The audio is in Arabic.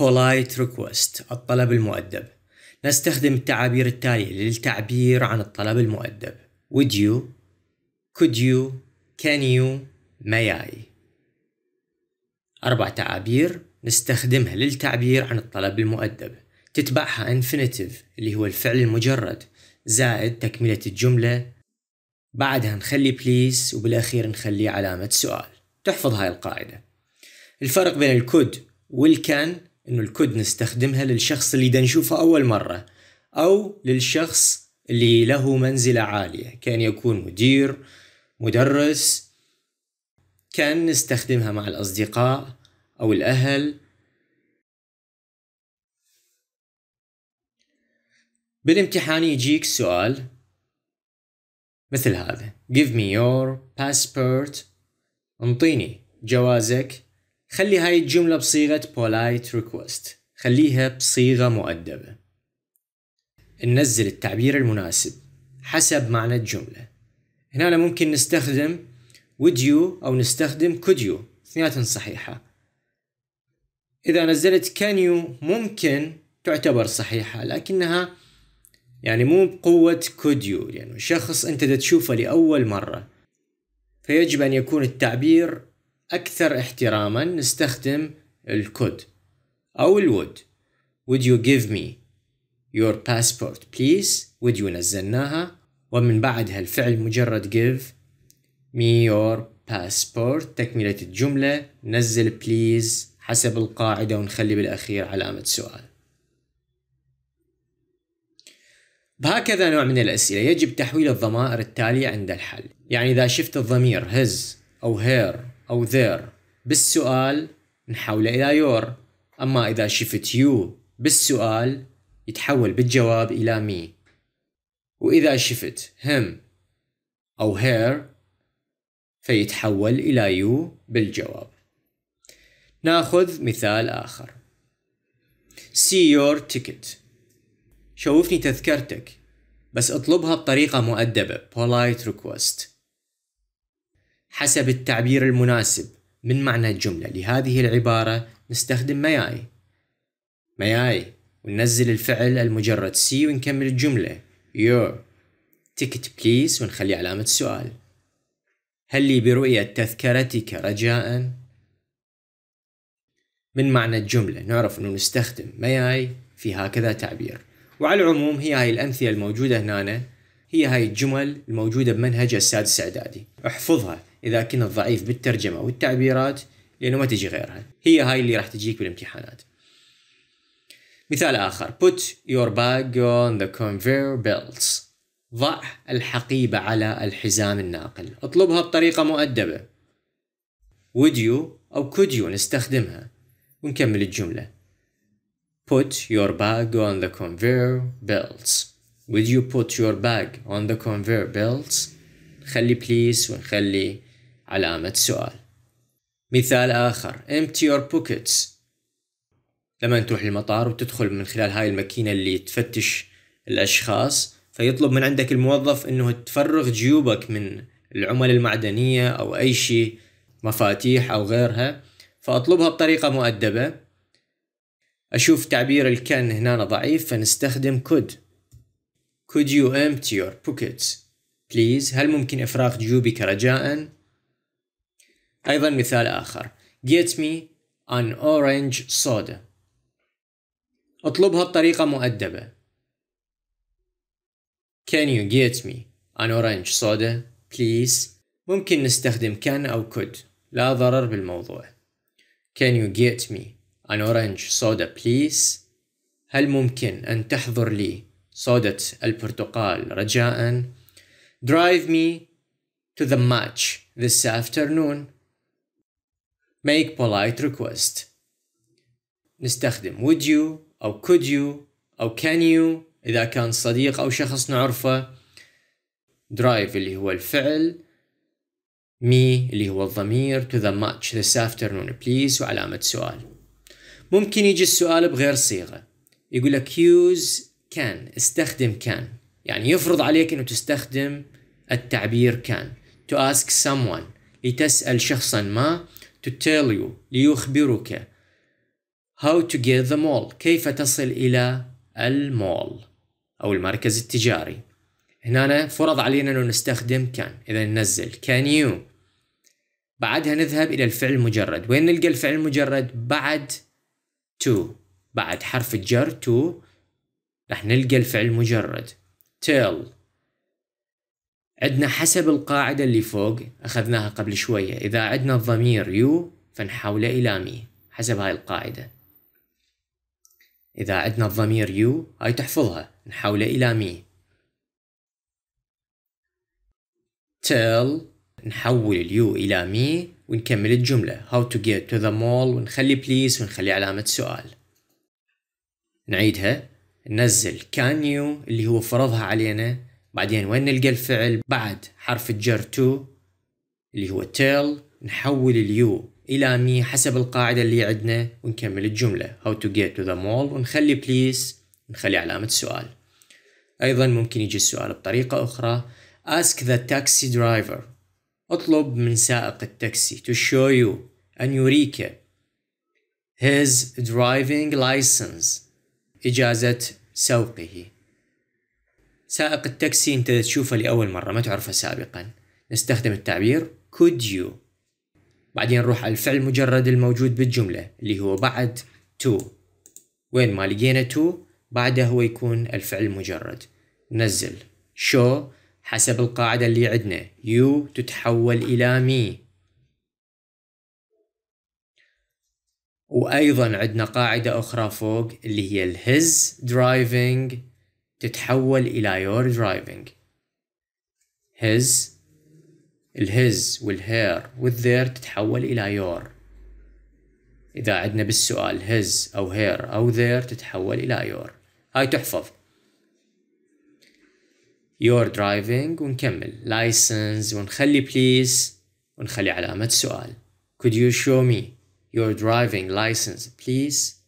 polite request الطلب المؤدب نستخدم التعابير التالية للتعبير عن الطلب المؤدب would you could you can you may I أربع تعابير نستخدمها للتعبير عن الطلب المؤدب تتبعها infinitive اللي هو الفعل المجرد زائد تكملة الجملة بعدها نخلي please وبالأخير نخلي علامة سؤال تحفظ هاي القاعدة الفرق بين الكود والكان انه الكود نستخدمها للشخص اللي نشوفه اول مرة او للشخص اللي له منزلة عالية كان يكون مدير مدرس كان نستخدمها مع الاصدقاء او الاهل بالامتحان يجيك سؤال مثل هذا give me your passport انطيني جوازك خلي هاي الجملة بصيغة polite request خليها بصيغة مؤدبة ننزل التعبير المناسب حسب معنى الجملة هنا ممكن نستخدم would you أو نستخدم could you اثنيناتهم صحيحة إذا نزلت can you ممكن تعتبر صحيحة لكنها يعني مو بقوة could you لأنه يعني شخص أنت تشوفه لأول مرة فيجب أن يكون التعبير أكثر احتراما نستخدم الكود could أو الود would Would you give me your passport please would you نزلناها ومن بعدها الفعل مجرد give me your passport تكملة الجملة نزل please حسب القاعدة ونخلي بالأخير علامة سؤال بهكذا نوع من الأسئلة يجب تحويل الضمائر التالية عند الحل يعني إذا شفت الضمير his أو her أو there بالسؤال نحوله إلى your أما إذا شفت you بالسؤال يتحول بالجواب إلى me وإذا شفت him أو her فيتحول إلى you بالجواب ناخذ مثال آخر see your ticket شوفني تذكرتك بس اطلبها بطريقة مؤدبة polite request حسب التعبير المناسب من معنى الجملة لهذه العبارة نستخدم may I may I وننزل الفعل المجرد سي ونكمل الجملة your ticket please ونخلي علامة سؤال هل لي برؤية تذكرتك رجاء؟ من معنى الجملة نعرف أنه نستخدم may I في هكذا تعبير وعلى العموم هي هاي الأمثلة الموجودة هنا هي هاي الجمل الموجودة بمنهج السادس إعدادي احفظها إذا كنت ضعيف بالترجمة والتعبيرات لأنه ما تجي غيرها هي هاي اللي راح تجيك بالامتحانات مثال آخر put your bag on the conveyor belts ضع الحقيبة على الحزام الناقل اطلبها بطريقة مؤدبة would you أو could you نستخدمها ونكمل الجملة put your bag on the conveyor belts would you put your bag on the conveyor belts خلي please ونخلي علامة سؤال مثال آخر empty your pockets لما تروح المطار وتدخل من خلال هاي الماكينة اللي تفتش الأشخاص فيطلب من عندك الموظف أنه تفرغ جيوبك من العمل المعدنية أو أي شيء مفاتيح أو غيرها فأطلبها بطريقة مؤدبة أشوف تعبير الكان هنا ضعيف فنستخدم could Could you empty your pockets please هل ممكن إفراغ جيوبك رجاءً أيضا مثال آخر Get me an orange soda اطلبها بطريقة مؤدبة Can you get me an orange soda please ممكن نستخدم can أو could لا ضرر بالموضوع Can you get me an orange soda please هل ممكن أن تحضر لي صودة البرتقال رجاء Drive me to the match this afternoon make polite request نستخدم would you أو could you أو can you إذا كان صديق أو شخص نعرفه drive اللي هو الفعل me اللي هو الضمير to the match this afternoon please وعلامة سؤال ممكن يجي السؤال بغير صيغة يقول لك use can استخدم can يعني يفرض عليك انه تستخدم التعبير can to ask someone لتسأل شخصا ما to tell you ليخبرك how to get the mall كيف تصل إلى المول أو المركز التجاري هنا أنا فرض علينا أنه نستخدم كان إذا ننزل can you بعدها نذهب إلى الفعل المجرد وين نلقى الفعل المجرد بعد to بعد حرف الجر to راح نلقى الفعل المجرد tell عندنا حسب القاعدة اللي فوق أخذناها قبل شوية إذا عندنا الضمير يو فنحوله إلى مي حسب هاي القاعدة إذا عندنا الضمير يو هاي تحفظها نحوله إلى مي tell نحول اليو إلى مي ونكمل الجملة how to get to the mall ونخلي بليز ونخلي علامة سؤال نعيدها نزل can you اللي هو فرضها علينا بعدين وين نلقى الفعل بعد حرف الجر تو اللي هو تيل نحول اليو إلى مي حسب القاعدة اللي عندنا ونكمل الجملة how to get to the mall ونخلي please نخلي علامة سؤال أيضا ممكن يجي السؤال بطريقة أخرى ask the taxi driver اطلب من سائق التاكسي to show you أن يريك his driving license إجازة سوقه سائق التاكسي أنت تشوفه لأول مرة ما تعرفه سابقا نستخدم التعبير could you بعدين نروح على الفعل المجرد الموجود بالجملة اللي هو بعد to وين ما لقينا to بعده هو يكون الفعل المجرد نزل show حسب القاعدة اللي عندنا you تتحول إلى me وأيضا عندنا قاعدة أخرى فوق اللي هي his driving تتحول إلى your driving his ال his وال her وال والtheir تتحول إلى your إذا عدنا بالسؤال his أو her أو their تتحول إلى your هاي تحفظ your driving ونكمل license ونخلي please ونخلي علامة سؤال could you show me your driving license please